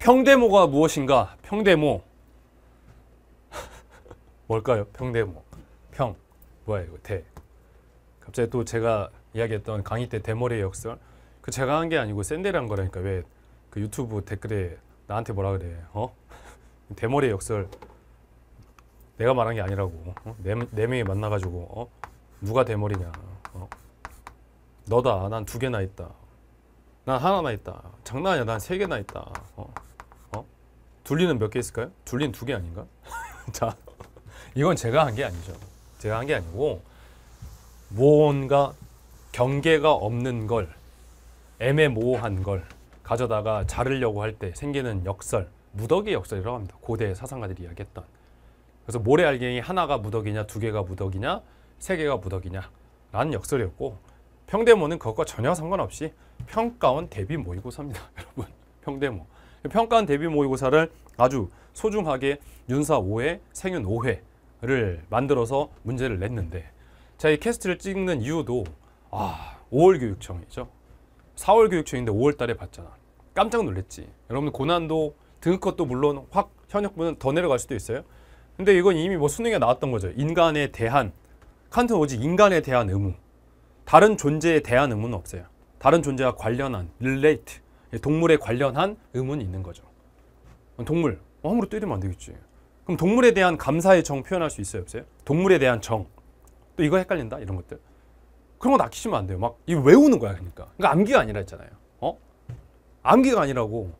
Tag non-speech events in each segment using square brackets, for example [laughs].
평대모가 무엇인가? 평대모 [laughs] 뭘까요? 평대모 평 뭐야 이거 대 갑자기 또 제가 이야기했던 강의 때 대머리의 역설 그 제가 한 게 아니고 샌델한 거라니까 왜 그 유튜브 댓글에 나한테 뭐라 그래 어? [laughs] 대머리의 역설 내가 말한 게 아니라고 어? 네, 네 명이 만나가지고 어? 누가 대머리냐 어? 너다 난 두 개나 있다 난 하나나 있다 장난 아니야 난 세 개나 있다 어? 둘리는 몇 개 있을까요? 둘리는 두개 아닌가? [laughs] 자, 이건 제가 한 게 아니죠. 제가 한 게 아니고 무가 경계가 없는 걸 애매모호한 걸 가져다가 자르려고 할 때 생기는 역설 무더기 역설이라고 합니다. 고대 사상가들이 이야기했던 그래서 모래알갱이 하나가 무더기냐 두 개가 무더기냐 세 개가 무더기냐 라는 역설이었고 평대모는 그것과 전혀 상관없이 평가원 대비 모의고사니다 [laughs] 여러분 평대모 평가한 대비 모의고사를 아주 소중하게 윤사 5회, 생윤 5회를 만들어서 문제를 냈는데 제가 이 캐스트를 찍는 이유도 아 5월 교육청이죠. 4월 교육청인데 5월 달에 봤잖아. 깜짝 놀랐지. 여러분 고난도 등급컷도 물론 확 현역분은 더 내려갈 수도 있어요. 근데 이건 이미 뭐 수능에 나왔던 거죠. 인간에 대한 칸트오지 인간에 대한 의무 다른 존재에 대한 의무는 없어요. 다른 존재와 관련한 릴레이트 동물에 관련한 의문이 있는 거죠. 동물 아무로 때리면 안 되겠지. 그럼 동물에 대한 감사의 정 표현할 수 있어요, 없어요? 동물에 대한 정. 또 이거 헷갈린다 이런 것들. 그런 거 낚이시면 안 돼요. 막이 외우는 거야, 그러니까. 그러니까 암기가 아니라 했잖아요. 어? 암기가 아니라고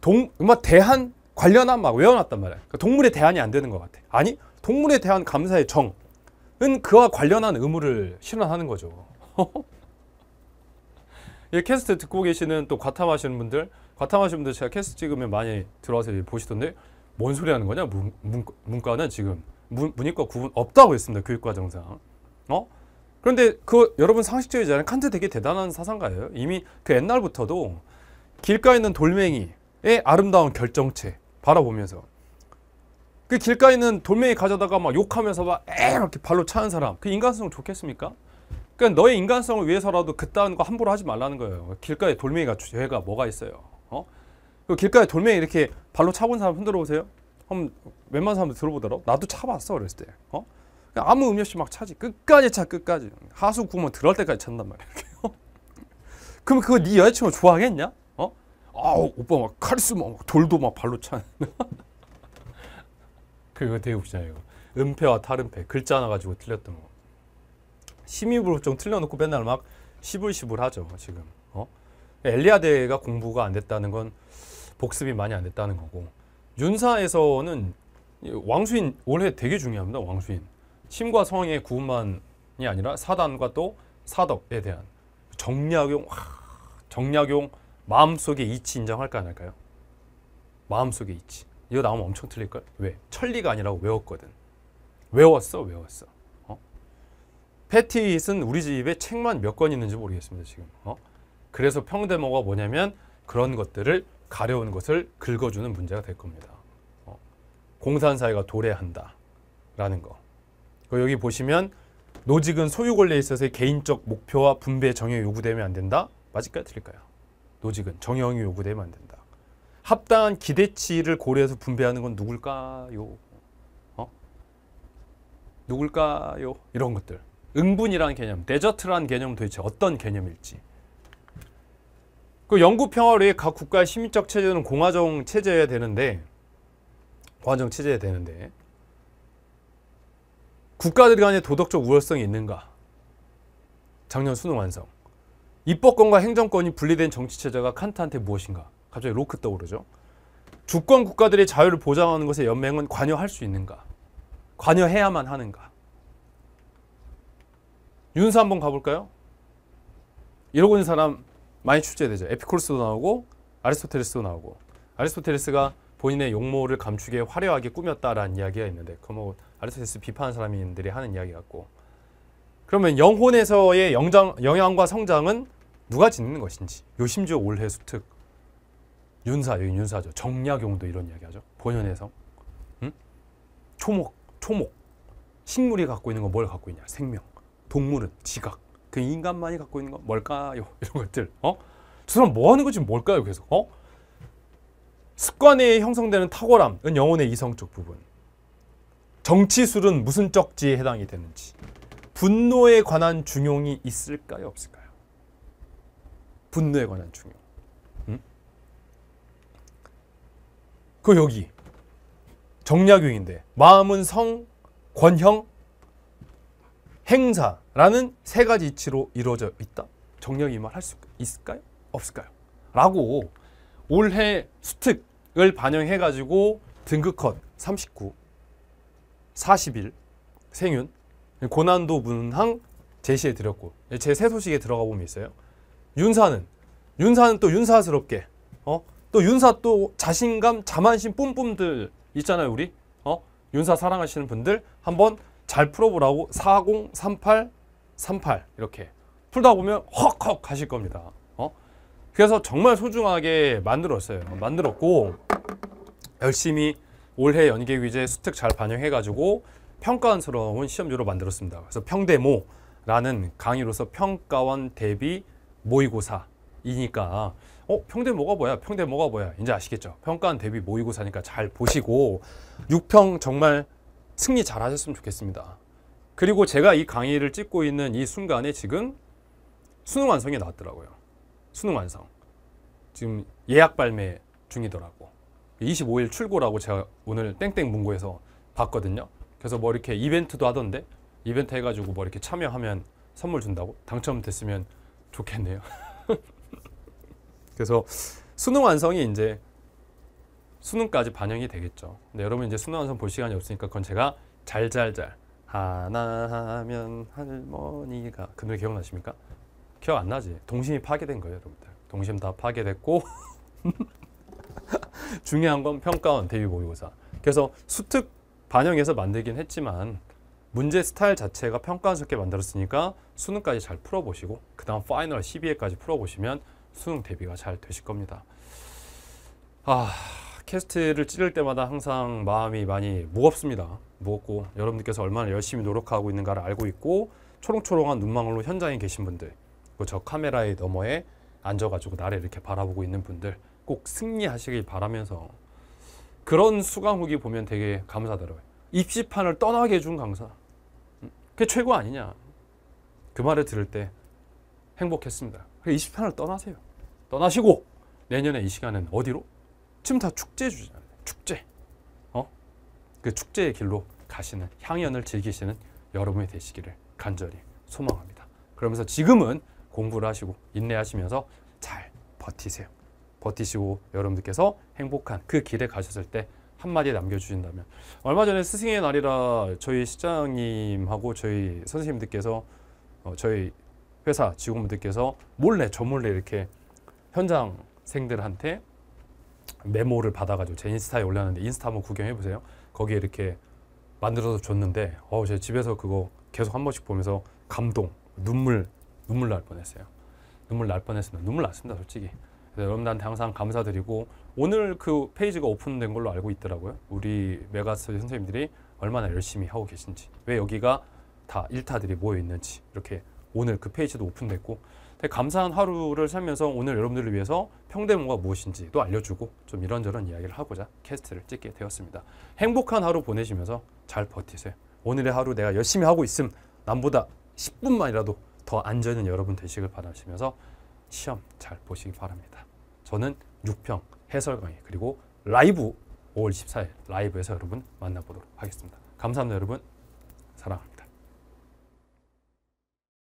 동, 막 대한 관련한 막 외워놨단 말이야. 그러니까 동물에 대한이 안 되는 것 같아. 아니, 동물에 대한 감사의 정은 그와 관련한 의무를 실현하는 거죠. [laughs] 이 캐스트 듣고 계시는 또 과탐 하시는 분들, 과탐 하시는 분들 제가 캐스트 찍으면 많이 들어와서 보시던데 뭔 소리 하는 거냐? 문, 문, 문 과는 지금 문, 문과 이 구분 없다고 했습니다. 교육과정상. 어? 그런데 그 여러분 상식적이잖아요. 칸트 되게 대단한 사상가예요. 이미 그 옛날부터도 길가에 있는 돌멩이의 아름다운 결정체 바라보면서 그 길가에 있는 돌멩이 가져다가 막 욕하면서 막 에이 이렇게 발로 차는 사람 그 인간성 좋겠습니까? 그러니까 너의 인간성을 위해서라도 그딴 거 함부로 하지 말라는 거예요. 길가에 돌멩이가 죄가 뭐가 있어요. 어? 그 길가에 돌멩이 이렇게 발로 차본 사람 흔들어 보세요. 그럼 웬만한 사람들 들어보더라. 나도 차봤어 그랬을 때. 어? 아무 의미 없이 막 차지. 끝까지 차 끝까지. 하수 구멍 들어갈 때까지 찬단 말이에요 [laughs] 그럼 그거 네 여자친구 좋아하겠냐? 어? 아 오빠 막 카리스마 막 돌도 막 발로 차. [laughs] 그거 되게 웃잖아요. 은폐와 탈은폐 글자 하나 가지고 틀렸던 거. 심입으로 좀 틀려놓고 맨날 막 시불시불 하죠 지금 어? 엘리아데가 공부가 안 됐다는 건 복습이 많이 안 됐다는 거고 윤사에서는 왕수인 올해 되게 중요합니다 왕수인 침과 성의 구만이 아니라 사단과 또 사덕에 대한 정략용 와, 정략용 마음속의 이치 인정할까 안 할까요? 마음속의 이치 이거 나오면 엄청 틀릴걸? 왜? 천리가 아니라고 외웠거든 외웠어 외웠어 패티잇은 우리 집에 책만 몇 권 있는지 모르겠습니다. 지금. 어? 그래서 평대모가 뭐냐면 그런 것들을 가려운 것을 긁어주는 문제가 될 겁니다. 어? 공산사회가 도래한다. 라는 거. 여기 보시면 노직은 소유 권리에 있어서의 개인적 목표와 분배 정의 요구되면 안 된다. 맞을까요? 틀릴까요? 노직은 정형이 요구되면 안 된다. 합당한 기대치를 고려해서 분배하는 건 누굴까요? 어? 누굴까요? 이런 것들. 응분이라는 개념, 데저트라는 개념은 도대체 어떤 개념일지. 그 영구 평화를 위해 각 국가의 시민적 체제는 공화정 체제여야 되는데 공화정 체제여야 되는데 국가들 간의 도덕적 우월성이 있는가? 작년 수능 완성. 입법권과 행정권이 분리된 정치 체제가 칸트한테 무엇인가? 갑자기 로크 떠오르죠. 주권 국가들의 자유를 보장하는 것에 연맹은 관여할 수 있는가? 관여해야만 하는가? 윤서 한번 가볼까요? 이러고 있는 사람 많이 출제되죠. 에피쿠로스도 나오고 아리스토텔레스도 나오고 아리스토텔레스가 본인의 용모를 감추게 화려하게 꾸몄다라는 이야기가 있는데 그뭐 아리스토텔레스 비판하는 사람들이 하는 이야기 같고 그러면 영혼에서의 영장, 영향과 성장은 누가 짓는 것인지 요심지 올해 수특 윤사 여기 윤사죠 정약용도 이런 이야기하죠 본연의 성 응? 초목 초목 식물이 갖고 있는 건 뭘 갖고 있냐 생명 동물은 지각. 그 인간만이 갖고 있는 건 뭘까요? [laughs] 이런 것들. 어? 저 사람 뭐 하는 거지 뭘까요? 계속. 어? 습관에 형성되는 탁월함은 영혼의 이성적 부분. 정치술은 무슨 적지에 해당이 되는지. 분노에 관한 중용이 있을까요? 없을까요? 분노에 관한 중용. 음? 그 여기 정약용인데 마음은 성, 권형, 행사라는 세 가지 이치로 이루어져 있다. 정력이 말할수 있을까요? 없을까요? 라고 올해 수특을 반영해 가지고 등급컷 39, 41, 생윤, 고난도 문항 제시해 드렸고 제 새 소식에 들어가 보면 있어요. 윤사는 윤사는 또 윤사스럽게 어? 또 윤사 또 자신감, 자만심 뿜뿜들 있잖아요, 우리. 어? 윤사 사랑하시는 분들 한번 잘 풀어보라고 4038 38 이렇게 풀다 보면 헉헉 가실 겁니다. 어? 그래서 정말 소중하게 만들었어요. 만들었고 열심히 올해 연계 위제 수특 잘 반영해가지고 평가원스러운 시험지로 만들었습니다. 그래서 평대모라는 강의로서 평가원 대비 모의고사이니까 어 평대모가 뭐야? 평대모가 뭐야? 이제 아시겠죠? 평가원 대비 모의고사니까 잘 보시고 6평 정말 승리 잘 하셨으면 좋겠습니다. 그리고 제가 이 강의를 찍고 있는 이 순간에 지금 수능 완성이 나왔더라고요. 수능 완성. 지금 예약 발매 중이더라고. 25일 출고라고 제가 오늘 땡땡 문고에서 봤거든요. 그래서 뭐 이렇게 이벤트도 하던데 이벤트 해가지고 뭐 이렇게 참여하면 선물 준다고 당첨됐으면 좋겠네요. [laughs] 그래서 수능 완성이 이제 수능까지 반영이 되겠죠. 근데 여러분 이제 수능 완성 볼 시간이 없으니까 그건 제가 잘잘잘 하나 하면 할머니가 그 노래 기억나십니까? 기억 안 나지? 동심이 파괴된 거예요, 여러분들. 동심 다 파괴됐고 [laughs] 중요한 건 평가원 대비 모의고사. 그래서 수특 반영해서 만들긴 했지만 문제 스타일 자체가 평가원스럽게 만들었으니까 수능까지 잘 풀어보시고 그 다음 파이널 12회까지 풀어보시면 수능 대비가 잘 되실 겁니다. 아... 캐스트를 찌를 때마다 항상 마음이 많이 무겁습니다. 무겁고 여러분들께서 얼마나 열심히 노력하고 있는가를 알고 있고 초롱초롱한 눈망울로 현장에 계신 분들 그리고 저 카메라의 너머에 앉아가지고 나를 이렇게 바라보고 있는 분들 꼭 승리하시길 바라면서 그런 수강 후기 보면 되게 감사하더라고요. 입시판을 떠나게 해준 강사. 음, 그게 최고 아니냐. 그 말을 들을 때 행복했습니다. 입시판을 떠나세요. 떠나시고 내년에 이 시간은 어디로? 지금 다 축제 주잖아요. 축제. 어? 그 축제의 길로 가시는 향연을 즐기시는 여러분이 되시기를 간절히 소망합니다. 그러면서 지금은 공부를 하시고 인내하시면서 잘 버티세요. 버티시고 여러분들께서 행복한 그 길에 가셨을 때 한마디 남겨주신다면 얼마 전에 스승의 날이라 저희 시장님하고 저희 선생님들께서 어, 저희 회사 직원분들께서 몰래 저몰래 이렇게 현장생들한테 메모를 받아가지고 제 인스타에 올렸는데 인스타 한번 구경해 보세요. 거기에 이렇게 만들어서 줬는데 어, 제 집에서 그거 계속 한 번씩 보면서 감동, 눈물, 눈물 날 뻔했어요. 눈물 날 뻔했습니다. 눈물 났습니다, 솔직히. 그래서 여러분들한테 항상 감사드리고 오늘 그 페이지가 오픈된 걸로 알고 있더라고요. 우리 메가스 선생님들이 얼마나 열심히 하고 계신지, 왜 여기가 다 일타들이 모여 있는지 이렇게 오늘 그 페이지도 오픈됐고 감사한 하루를 살면서 오늘 여러분들을 위해서 평대문과 무엇인지도 알려주고 좀 이런저런 이야기를 하고자 캐스트를 찍게 되었습니다. 행복한 하루 보내시면서 잘 버티세요. 오늘의 하루 내가 열심히 하고 있음 남보다 10분만이라도 더앉아있 여러분 되시길 바라시면서 시험 잘 보시기 바랍니다. 저는 6평 해설 강의 그리고 라이브 5월 14일 라이브에서 여러분 만나보도록 하겠습니다. 감사합니다 여러분. 사랑